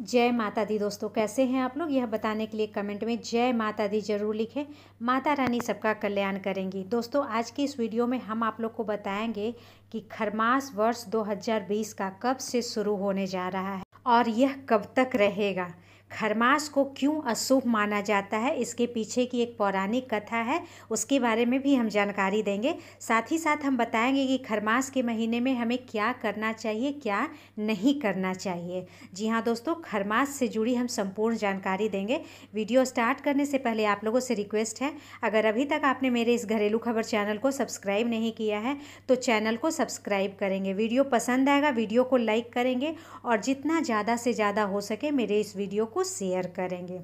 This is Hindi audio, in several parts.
जय माता दी दोस्तों कैसे हैं आप लोग यह बताने के लिए कमेंट में जय माता दी जरूर लिखें माता रानी सबका कल्याण करेंगी दोस्तों आज की इस वीडियो में हम आप लोग को बताएंगे कि खरमास वर्ष 2020 का कब से शुरू होने जा रहा है और यह कब तक रहेगा खरमास को क्यों अशुभ माना जाता है इसके पीछे की एक पौराणिक कथा है उसके बारे में भी हम जानकारी देंगे साथ ही साथ हम बताएंगे कि खरमास के महीने में हमें क्या करना चाहिए क्या नहीं करना चाहिए जी हाँ दोस्तों खरमास से जुड़ी हम संपूर्ण जानकारी देंगे वीडियो स्टार्ट करने से पहले आप लोगों से रिक्वेस्ट है अगर अभी तक आपने मेरे इस घरेलू खबर चैनल को सब्सक्राइब नहीं किया है तो चैनल को सब्सक्राइब करेंगे वीडियो पसंद आएगा वीडियो को लाइक करेंगे और जितना ज़्यादा से ज़्यादा हो सके मेरे इस वीडियो को आपको शेयर करेंगे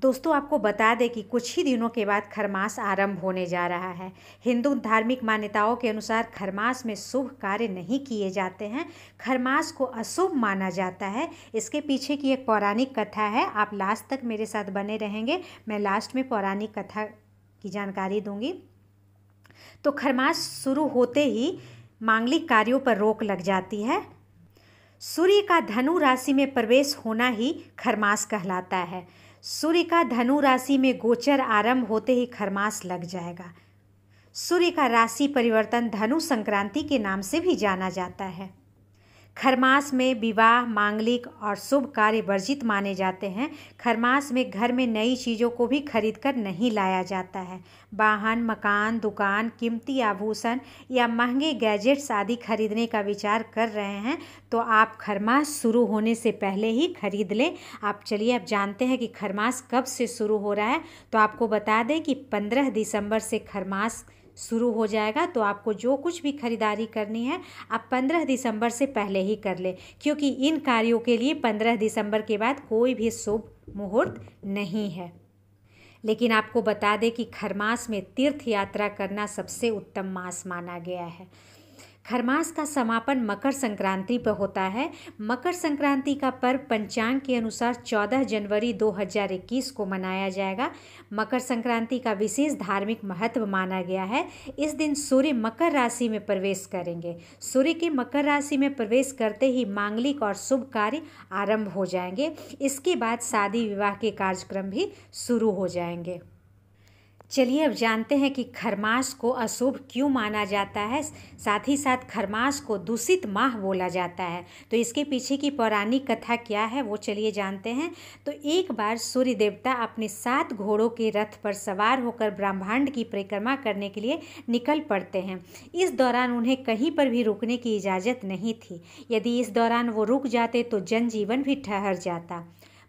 दोस्तों आपको बता दें कि कुछ ही दिनों के बाद खरमास आरंभ होने जा रहा है हिंदू धार्मिक मान्यताओं के अनुसार खरमास में शुभ कार्य नहीं किए जाते हैं खरमास को अशुभ माना जाता है इसके पीछे की एक पौराणिक कथा है आप लास्ट तक मेरे साथ बने रहेंगे मैं लास्ट में पौराणिक कथा की जानकारी दूंगी तो खरमास शुरू होते ही मांगलिक कार्यों पर रोक लग जाती है सूर्य का धनु राशि में प्रवेश होना ही खरमास कहलाता है सूर्य का धनु राशि में गोचर आरंभ होते ही खरमास लग जाएगा सूर्य का राशि परिवर्तन धनु संक्रांति के नाम से भी जाना जाता है खरमास में विवाह मांगलिक और शुभ कार्य वर्जित माने जाते हैं खरमास में घर में नई चीज़ों को भी खरीद कर नहीं लाया जाता है वाहन मकान दुकान कीमती आभूषण या महंगे गैजेट्स आदि खरीदने का विचार कर रहे हैं तो आप खरमास शुरू होने से पहले ही खरीद लें आप चलिए आप जानते हैं कि खरमास कब से शुरू हो रहा है तो आपको बता दें कि पंद्रह दिसंबर से खरमास शुरू हो जाएगा तो आपको जो कुछ भी खरीदारी करनी है आप पंद्रह दिसंबर से पहले ही कर लें क्योंकि इन कार्यों के लिए पंद्रह दिसंबर के बाद कोई भी शुभ मुहूर्त नहीं है लेकिन आपको बता दें कि खरमास में तीर्थ यात्रा करना सबसे उत्तम मास माना गया है खरमास का समापन मकर संक्रांति पर होता है मकर संक्रांति का पर्व पंचांग के अनुसार 14 जनवरी 2021 को मनाया जाएगा मकर संक्रांति का विशेष धार्मिक महत्व माना गया है इस दिन सूर्य मकर राशि में प्रवेश करेंगे सूर्य के मकर राशि में प्रवेश करते ही मांगलिक और शुभ कार्य आरंभ हो जाएंगे इसके बाद शादी विवाह के कार्यक्रम भी शुरू हो जाएंगे चलिए अब जानते हैं कि खरमास को अशुभ क्यों माना जाता है साथ ही साथ खरमास को दूषित माह बोला जाता है तो इसके पीछे की पौराणिक कथा क्या है वो चलिए जानते हैं तो एक बार सूर्य देवता अपने सात घोड़ों के रथ पर सवार होकर ब्रह्मांड की परिक्रमा करने के लिए निकल पड़ते हैं इस दौरान उन्हें कहीं पर भी रुकने की इजाज़त नहीं थी यदि इस दौरान वो रुक जाते तो जनजीवन भी ठहर जाता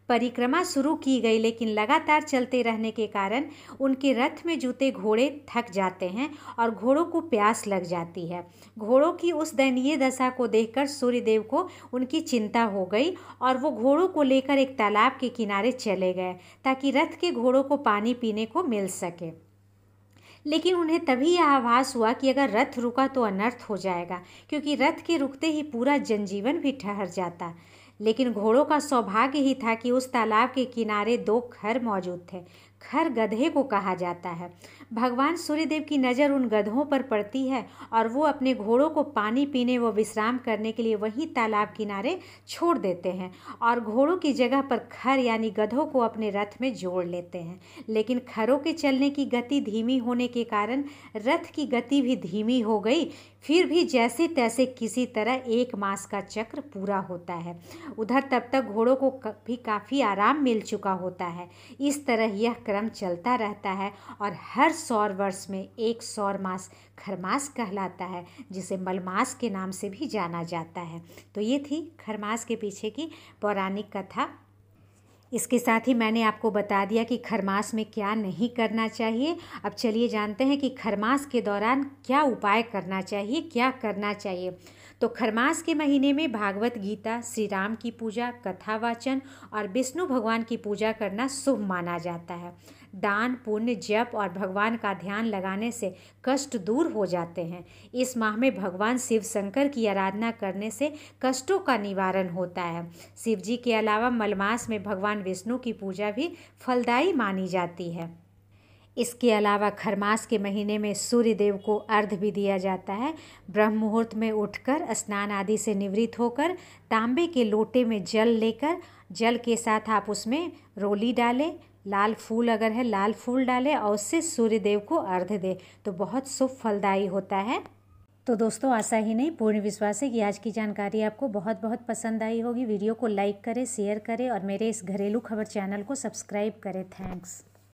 परिक्रमा शुरू की गई लेकिन लगातार चलते रहने के कारण उनके रथ में जूते घोड़े थक जाते हैं और घोड़ों को प्यास लग जाती है घोड़ों की उस दयनीय दशा को देखकर सूर्यदेव को उनकी चिंता हो गई और वो घोड़ों को लेकर एक तालाब के किनारे चले गए ताकि रथ के घोड़ों को पानी पीने को मिल सके लेकिन उन्हें तभी यह आभास हुआ कि अगर रथ रुका तो अनर्थ हो जाएगा क्योंकि रथ के रुकते ही पूरा जनजीवन भी ठहर जाता लेकिन घोड़ों का सौभाग्य ही था कि उस तालाब के किनारे दो घर मौजूद थे खर गधे को कहा जाता है भगवान सूर्यदेव की नज़र उन गधों पर पड़ती है और वो अपने घोड़ों को पानी पीने व विश्राम करने के लिए वहीं तालाब किनारे छोड़ देते हैं और घोड़ों की जगह पर खर यानी गधों को अपने रथ में जोड़ लेते हैं लेकिन खरों के चलने की गति धीमी होने के कारण रथ की गति भी धीमी हो गई फिर भी जैसे तैसे किसी तरह एक मास का चक्र पूरा होता है उधर तब तक घोड़ों को भी काफ़ी आराम मिल चुका होता है इस तरह यह क्रम चलता रहता है और हर सौर वर्ष में एक सौर मास खरमास कहलाता है जिसे मलमास के नाम से भी जाना जाता है तो ये थी खरमास के पीछे की पौराणिक कथा इसके साथ ही मैंने आपको बता दिया कि खरमास में क्या नहीं करना चाहिए अब चलिए जानते हैं कि खरमास के दौरान क्या उपाय करना चाहिए क्या करना चाहिए तो खरमास के महीने में भागवत गीता श्री राम की पूजा कथा वाचन और विष्णु भगवान की पूजा करना शुभ माना जाता है दान पुण्य जप और भगवान का ध्यान लगाने से कष्ट दूर हो जाते हैं इस माह में भगवान शिव शंकर की आराधना करने से कष्टों का निवारण होता है शिव जी के अलावा मलमास में भगवान विष्णु की पूजा भी फलदायी मानी जाती है इसके अलावा खरमास के महीने में सूर्य देव को अर्घ भी दिया जाता है ब्रह्म मुहूर्त में उठकर स्नान आदि से निवृत्त होकर तांबे के लोटे में जल लेकर जल के साथ आप उसमें रोली डालें लाल फूल अगर है लाल फूल डालें और उससे सूर्य देव को अर्घ दें तो बहुत शुभ फलदायी होता है तो दोस्तों आशा ही नहीं पूर्ण विश्वास है कि आज की जानकारी आपको बहुत बहुत पसंद आई होगी वीडियो को लाइक करें शेयर करें और मेरे इस घरेलू खबर चैनल को सब्सक्राइब करें थैंक्स